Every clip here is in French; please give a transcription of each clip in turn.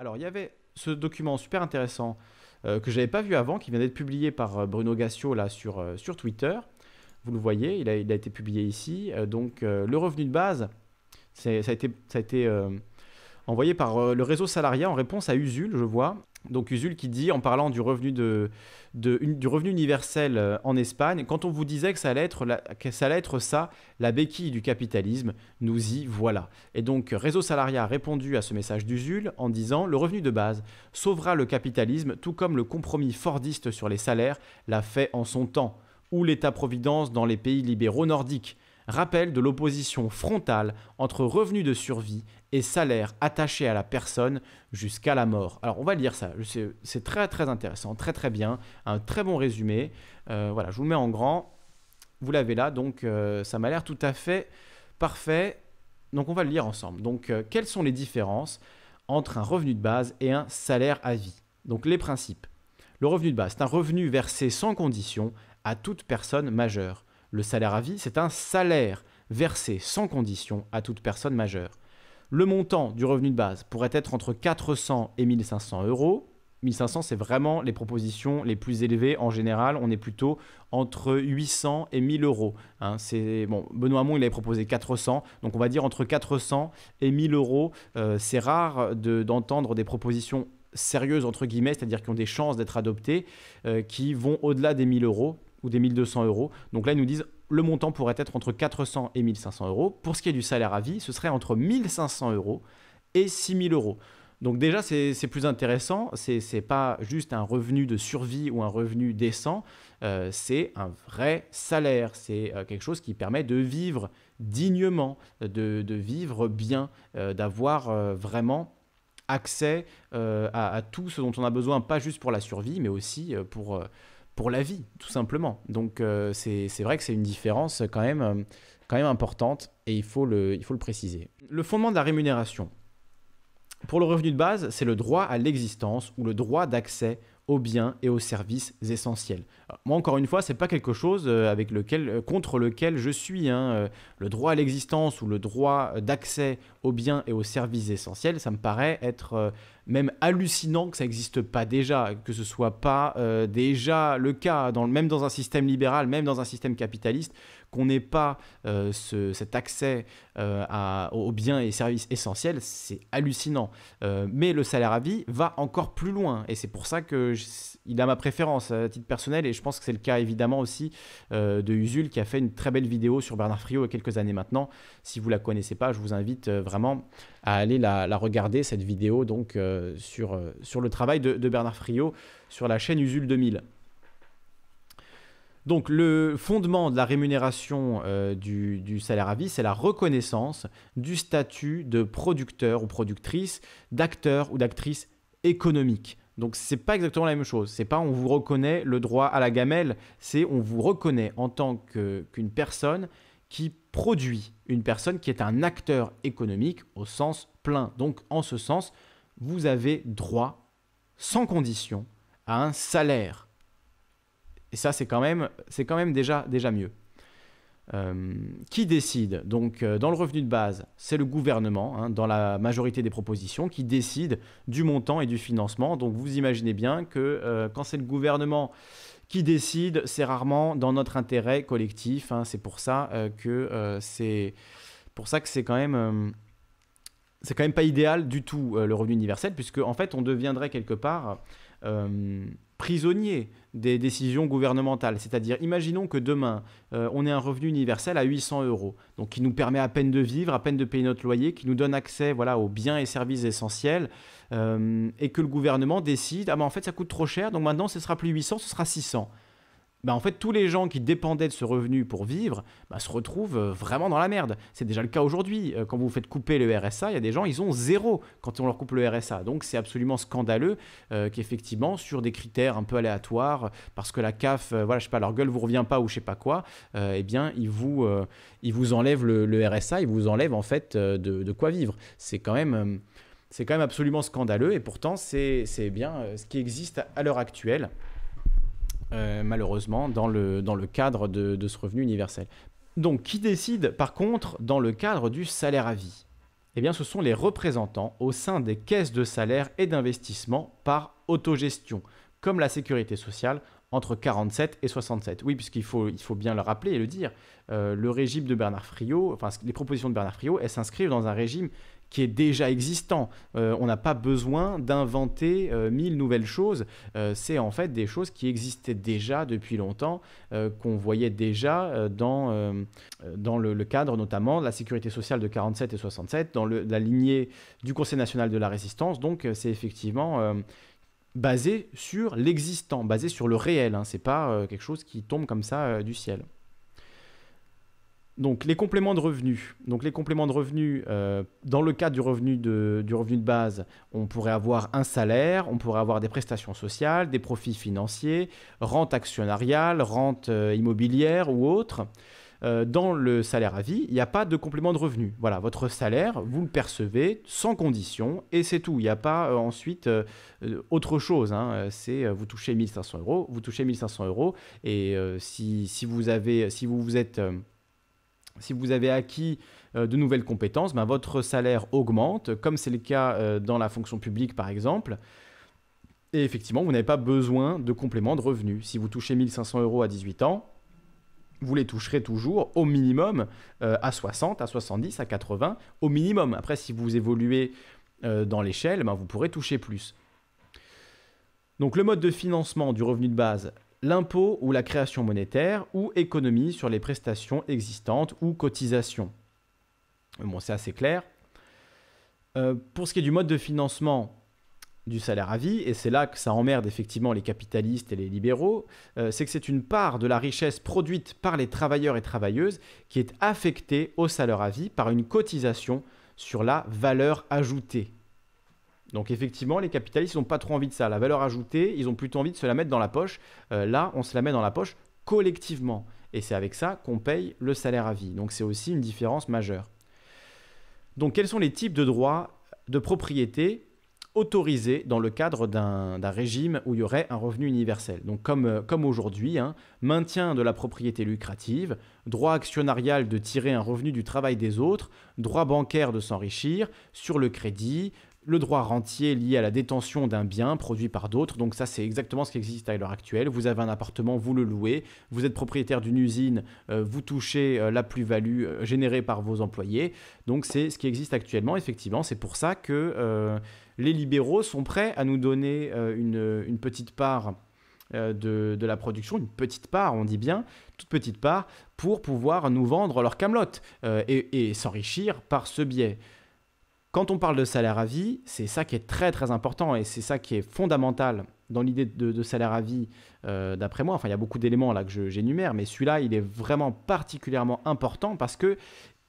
Alors, il y avait ce document super intéressant euh, que je n'avais pas vu avant, qui vient d'être publié par euh, Bruno Gassio là, sur, euh, sur Twitter. Vous le voyez, il a, été publié ici. donc, le revenu de base, ça a été, ça a été envoyé par le réseau salariat en réponse à Usul, je vois. Donc Usul qui dit, en parlant du revenu, universel euh, en Espagne, quand on vous disait que ça, allait être que ça allait être ça, la béquille du capitalisme, nous y voilà. Et donc Réseau Salariat a répondu à ce message d'Usul en disant, le revenu de base sauvera le capitalisme, tout comme le compromis fordiste sur les salaires l'a fait en son temps, ou l'État-providence dans les pays libéraux nordiques rappel de l'opposition frontale entre revenu de survie et salaire attaché à la personne jusqu'à la mort. Alors on va lire ça, c'est très très intéressant, très très bien, un très bon résumé. Euh, voilà, je vous le mets en grand, vous l'avez là, donc euh, ça m'a l'air tout à fait parfait. Donc on va le lire ensemble. Donc euh, quelles sont les différences entre un revenu de base et un salaire à vie Donc les principes. Le revenu de base, c'est un revenu versé sans condition à toute personne majeure. Le salaire à vie, c'est un salaire versé sans condition à toute personne majeure. Le montant du revenu de base pourrait être entre 400 et 1500 euros. 1500, c'est vraiment les propositions les plus élevées. En général, on est plutôt entre 800 et 1000 euros. Hein. Benoît Hamon, il avait proposé 400, donc on va dire entre 400 et 1000 euros. Euh, c'est rare d'entendre des propositions sérieuses entre guillemets, c'est-à-dire qui ont des chances d'être adoptées, euh, qui vont au-delà des 1000 euros ou des 1200 euros. Donc là, ils nous disent le montant pourrait être entre 400 et 1500 euros. Pour ce qui est du salaire à vie, ce serait entre 1500 euros et 6000 euros. Donc déjà, c'est plus intéressant. C'est pas juste un revenu de survie ou un revenu décent. Euh, c'est un vrai salaire. C'est euh, quelque chose qui permet de vivre dignement, de, de vivre bien, euh, d'avoir vraiment accès à, tout ce dont on a besoin, pas juste pour la survie, mais aussi pour pour la vie, tout simplement. Donc euh, c'est vrai que c'est une différence quand même, euh, quand même importante et il faut, le, il faut le préciser. Le fondement de la rémunération. Pour le revenu de base, c'est le droit à l'existence ou le droit d'accès aux biens et aux services essentiels. moi, encore une fois, c'est pas quelque chose euh, avec lequel, contre lequel je suis. Hein, le droit à l'existence ou le droit d'accès aux biens et aux services essentiels, ça me paraît être euh, même hallucinant que ça n'existe pas déjà, que ce soit pas euh, déjà le cas, dans, même dans un système libéral, même dans un système capitaliste, qu'on n'ait pas euh, cet accès aux biens et services essentiels, c'est hallucinant. mais le salaire à vie va encore plus loin, et c'est pour ça que il a ma préférence à titre personnel, et je pense que c'est le cas évidemment aussi de Usul qui a fait une très belle vidéo sur Bernard Friot il y a quelques années maintenant. Si vous la connaissez pas, je vous invite vraiment vraiment à aller la, regarder, cette vidéo, donc euh, sur, euh, sur le travail de, Bernard Friot sur la chaîne Usul 2000. Donc le fondement de la rémunération euh, du, salaire à vie, c'est la reconnaissance du statut de producteur ou productrice, d'acteur ou d'actrice économique. Donc c'est pas exactement la même chose. C'est pas on vous reconnaît le droit à la gamelle, c'est on vous reconnaît en tant qu'une personne qui produit, une personne qui est un acteur économique au sens plein. Donc en ce sens, vous avez droit, sans condition, à un salaire. Et ça, c'est quand même, c'est quand même déjà, déjà mieux. Euh, qui décide Donc, euh, dans le revenu de base, c'est le gouvernement, hein, dans la majorité des propositions, qui décide du montant et du financement. Donc, vous imaginez bien que euh, quand c'est le gouvernement qui décide, c'est rarement dans notre intérêt collectif. Hein. C'est pour ça euh, que euh, c'est pour ça que c'est quand même euh, c'est quand même pas idéal du tout le revenu universel, puisque en fait on deviendrait quelque part prisonnier des décisions gouvernementales. C'est-à-dire, imaginons que demain, euh, on ait un revenu universel à 800 euros, donc qui nous permet à peine de vivre, à peine de payer notre loyer, qui nous donne accès voilà, aux biens et services essentiels, euh, et que le gouvernement décide, ah ben en fait ça coûte trop cher, donc maintenant ce sera plus 800, ce sera 600. Bah, en fait tous les gens qui dépendaient de ce revenu pour vivre bah, se retrouvent euh, vraiment dans la merde. C'est déjà le cas aujourd'hui. Euh, quand vous faites couper le RSA, il y a des gens, ils ont zéro quand on leur coupe le RSA. Donc c'est absolument scandaleux euh, qu'effectivement sur des critères un peu aléatoires, parce que la CAF, voilà, je sais pas, leur gueule vous revient pas ou je sais pas quoi, eh bien ils vous, ils enlèvent le, RSA, ils vous enlèvent en fait de, quoi vivre. C'est quand même... c'est quand même absolument scandaleux et pourtant c'est bien ce qui existe à l'heure actuelle. Euh, malheureusement, dans le, cadre de, de, ce revenu universel. Donc, qui décide, par contre, dans le cadre du salaire à vie Eh bien, ce sont les représentants au sein des caisses de salaire et d'investissement par autogestion, comme la sécurité sociale entre 47 et 67. Oui, puisqu'il faut, il faut bien le rappeler et le dire, euh, le régime de Bernard Friot, enfin les propositions de Bernard Friot, elles s'inscrivent dans un régime qui est déjà existant. Euh, on n'a pas besoin d'inventer euh, mille nouvelles choses. c'est en fait des choses qui existaient déjà depuis longtemps, qu'on voyait déjà dans, dans le, cadre notamment de la sécurité sociale de 47 et 67, dans la lignée du Conseil national de la résistance. Donc c'est effectivement basé sur l'existant, basé sur le réel. Hein. C'est pas euh, quelque chose qui tombe comme ça euh, du ciel. Donc les compléments de revenus. Donc les compléments de revenus, euh, dans le cadre du revenu de, du revenu de base, on pourrait avoir un salaire, on pourrait avoir des prestations sociales, des profits financiers, rente actionnariale, rente immobilière ou autre. Euh, dans le salaire à vie, il n'y a pas de complément de revenu. Voilà, votre salaire, vous le percevez sans condition et c'est tout. Il n'y a pas euh, ensuite euh, autre chose. Hein. C'est vous touchez 1500 euros, vous touchez 1500 euros et si, si, vous avez, si vous vous êtes si vous avez acquis de nouvelles compétences, ben, votre salaire augmente, comme c'est le cas dans la fonction publique par exemple. Et effectivement, vous n'avez pas besoin de complément de revenu. Si vous touchez 1500 euros à 18 ans, vous les toucherez toujours au minimum euh, à 60, à 70, à 80, au minimum. Après, si vous évoluez euh, dans l'échelle, ben, vous pourrez toucher plus. Donc le mode de financement du revenu de base, l'impôt ou la création monétaire ou économie sur les prestations existantes ou cotisations. Bon, c'est assez clair. Euh, pour ce qui est du mode de financement, du salaire à vie, et c'est là que ça emmerde effectivement les capitalistes et les libéraux, euh, c'est que c'est une part de la richesse produite par les travailleurs et travailleuses qui est affectée au salaire à vie par une cotisation sur la valeur ajoutée. Donc effectivement, les capitalistes n'ont pas trop envie de ça. La valeur ajoutée, ils ont plutôt envie de se la mettre dans la poche. Euh, là, on se la met dans la poche collectivement. Et c'est avec ça qu'on paye le salaire à vie. Donc c'est aussi une différence majeure. Donc quels sont les types de droits de propriété autorisé dans le cadre d'un régime où il y aurait un revenu universel. Donc comme, euh, comme aujourd'hui, hein, maintien de la propriété lucrative, droit actionnarial de tirer un revenu du travail des autres, droit bancaire de s'enrichir sur le crédit, le droit rentier lié à la détention d'un bien produit par d'autres. Donc ça, c'est exactement ce qui existe à l'heure actuelle. Vous avez un appartement, vous le louez, vous êtes propriétaire d'une usine, euh, vous touchez euh, la plus-value générée par vos employés. Donc c'est ce qui existe actuellement, effectivement. C'est pour ça que les libéraux sont prêts à nous donner euh, une, petite part euh, de, la production, une petite part, on dit bien, toute petite part, pour pouvoir nous vendre leur camelote euh, et, s'enrichir par ce biais. Quand on parle de salaire à vie, c'est ça qui est très très important et c'est ça qui est fondamental dans l'idée de, salaire à vie, d'après moi. Enfin, il y a beaucoup d'éléments là que j'énumère, mais celui-là, il est vraiment particulièrement important parce que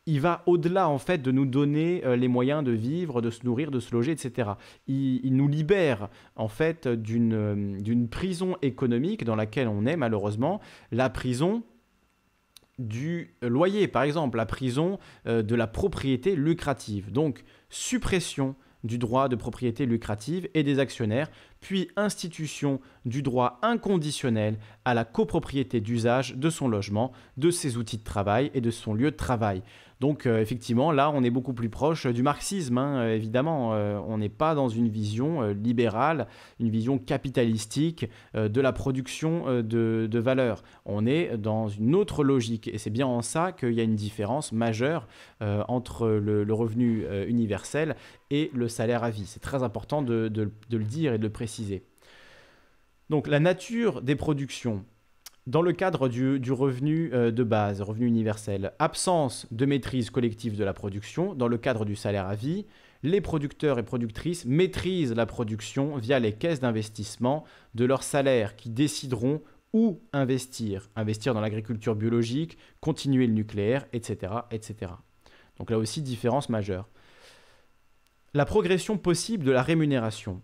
il va au-delà en fait de nous donner euh, les moyens de vivre, de se nourrir, de se loger, etc. Il, nous libère en fait euh, d'une prison économique dans laquelle on est malheureusement, la prison du loyer par exemple, la prison euh, de la propriété lucrative. Donc suppression du droit de propriété lucrative et des actionnaires puis institution du droit inconditionnel à la copropriété d'usage de son logement, de ses outils de travail et de son lieu de travail. Donc euh, effectivement, là, on est beaucoup plus proche euh, du marxisme, hein, euh, évidemment. on n'est pas dans une vision libérale, une vision capitalistique de la production de, de valeur. On est dans une autre logique, et c'est bien en ça qu'il y a une différence majeure entre le, revenu universel et le salaire à vie. C'est très important de, de, de le dire et de le préciser. Donc la nature des productions dans le cadre du, revenu euh, de base, revenu universel, absence de maîtrise collective de la production, dans le cadre du salaire à vie, les producteurs et productrices maîtrisent la production via les caisses d'investissement de leurs salaires qui décideront où investir, investir dans l'agriculture biologique, continuer le nucléaire, etc., etc. Donc là aussi, différence majeure. La progression possible de la rémunération.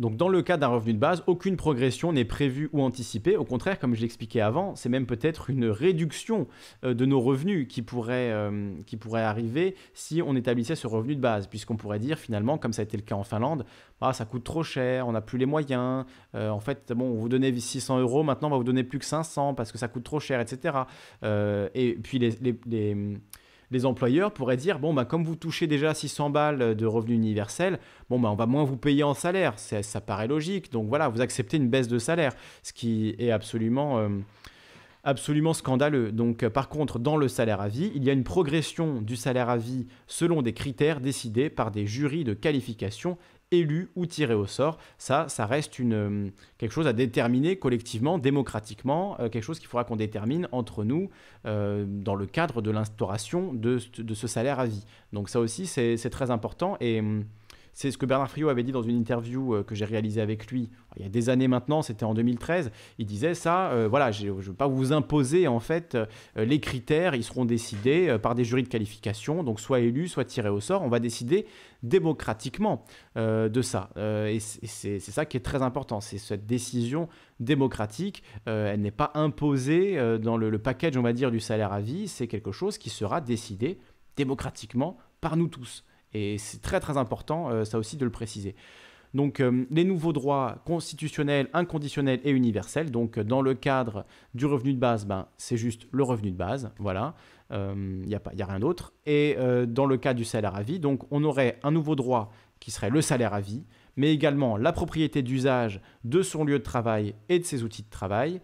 Donc dans le cas d'un revenu de base, aucune progression n'est prévue ou anticipée. Au contraire, comme je l'expliquais avant, c'est même peut-être une réduction euh, de nos revenus qui pourrait, euh, qui pourrait arriver si on établissait ce revenu de base, puisqu'on pourrait dire finalement, comme ça a été le cas en Finlande, ah, ça coûte trop cher, on n'a plus les moyens, euh, en fait, bon, on vous donnait 600 euros, maintenant on va vous donner plus que 500 parce que ça coûte trop cher, etc. et puis les, les les employeurs pourraient dire bon bah comme vous touchez déjà 600 balles de revenu universel, bon bah on va moins vous payer en salaire, ça, ça paraît logique. Donc voilà, vous acceptez une baisse de salaire, ce qui est absolument euh, absolument scandaleux. Donc euh, par contre, dans le salaire à vie, il y a une progression du salaire à vie selon des critères décidés par des jurys de qualification élu ou tiré au sort. Ça, ça reste une, euh, quelque chose à déterminer collectivement, démocratiquement, euh, quelque chose qu'il faudra qu'on détermine entre nous euh, dans le cadre de l'instauration de, de, ce salaire à vie. Donc ça aussi, c'est très important. Et hum, c'est ce que Bernard Friot avait dit dans une interview euh, que j'ai réalisée avec lui il y a des années maintenant, c'était en 2013. Il disait ça, euh, voilà, je ne veux pas vous imposer en fait euh, les critères, ils seront décidés par des jurys de qualification, donc soit élus, soit tirés au sort. On va décider démocratiquement de ça. et c'est ça qui est très important, c'est cette décision démocratique. elle n'est pas imposée dans le, le package, on va dire, du salaire à vie. C'est quelque chose qui sera décidé démocratiquement par nous tous. Et c'est très très important, euh, ça aussi, de le préciser. Donc euh, les nouveaux droits constitutionnels, inconditionnels et universels. Donc euh, dans le cadre du revenu de base, ben, c'est juste le revenu de base, voilà. Il n'y a, a, rien d'autre. Et dans le cas du salaire à vie, donc on aurait un nouveau droit qui serait le salaire à vie, mais également la propriété d'usage de son lieu de travail et de ses outils de travail,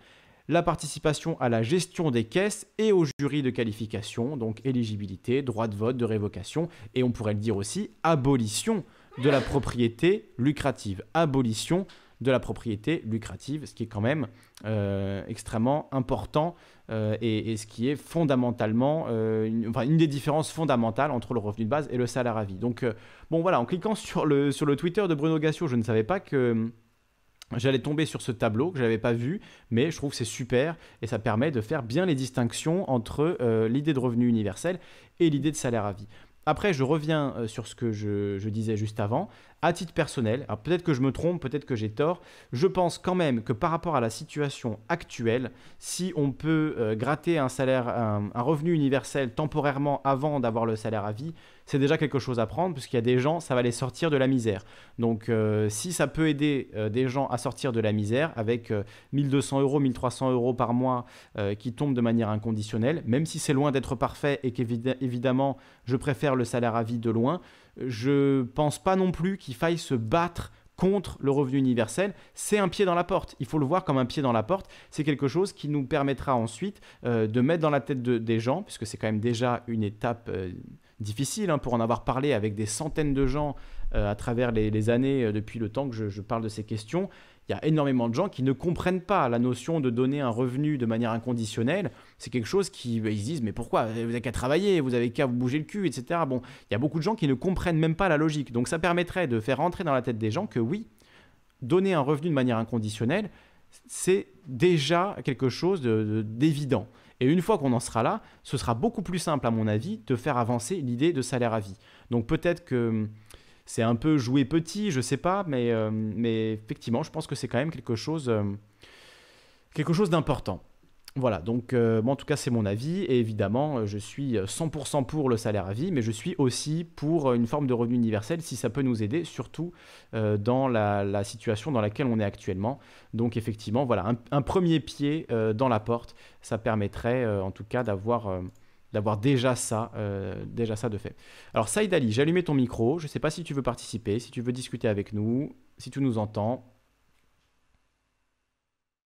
la participation à la gestion des caisses et au jury de qualification, donc éligibilité, droit de vote, de révocation, et on pourrait le dire aussi, abolition de la propriété lucrative. Abolition de la propriété lucrative, ce qui est quand même euh, extrêmement important euh, et, ce qui est fondamentalement, euh, une, des différences fondamentales entre le revenu de base et le salaire à vie. Donc, bon voilà, en cliquant sur le, sur le Twitter de Bruno Gassio, je ne savais pas que J'allais tomber sur ce tableau que je n'avais pas vu, mais je trouve que c'est super et ça permet de faire bien les distinctions entre euh, l'idée de revenu universel et l'idée de salaire à vie. Après, je reviens euh, sur ce que je disais juste avant, à titre personnel, alors peut-être que je me trompe, peut-être que j'ai tort, je pense quand même que par rapport à la situation actuelle, si on peut euh, gratter un salaire, un, revenu universel temporairement avant d'avoir le salaire à vie, c'est déjà quelque chose à prendre, puisqu'il y a des gens, ça va les sortir de la misère. Donc euh, si ça peut aider euh, des gens à sortir de la misère avec 1200 euros, 1300 euros par mois qui tombent de manière inconditionnelle, même si c'est loin d'être parfait et qu'évidemment je préfère le salaire à vie de loin, je pense pas non plus qu'il faille se battre contre le revenu universel, c'est un pied dans la porte. Il faut le voir comme un pied dans la porte. C'est quelque chose qui nous permettra ensuite euh, de mettre dans la tête des gens, puisque c'est quand même déjà une étape euh, difficile, hein, pour en avoir parlé avec des centaines de gens euh, à travers les, années, depuis le temps que je parle de ces questions il y a énormément de gens qui ne comprennent pas la notion de donner un revenu de manière inconditionnelle. C'est quelque chose qui, bah, ils disent, mais pourquoi Vous n'avez qu'à travailler, vous n'avez qu'à vous bouger le cul, etc. Bon, il y a beaucoup de gens qui ne comprennent même pas la logique. Donc ça permettrait de faire entrer dans la tête des gens que oui, donner un revenu de manière inconditionnelle, c'est déjà quelque chose d'évident. Et une fois qu'on en sera là, ce sera beaucoup plus simple, à mon avis, de faire avancer l'idée de salaire à vie. Donc peut-être que hum, c'est un peu jouer petit, je sais pas, mais, euh, mais effectivement, je pense que c'est quand même quelque chose, euh, quelque chose d'important. Voilà, donc euh, en tout cas c'est mon avis, et évidemment je suis 100% pour le salaire à vie, mais je suis aussi pour une forme de revenu universel si ça peut nous aider, surtout dans la, situation dans laquelle on est actuellement. Donc effectivement, voilà, un, premier pied dans la porte, ça permettrait en tout cas d'avoir d'avoir déjà ça, euh, déjà ça de fait. Alors Saïd Ali, j'ai ton micro. Je ne sais pas si tu veux participer, si tu veux discuter avec nous, si tu nous entends.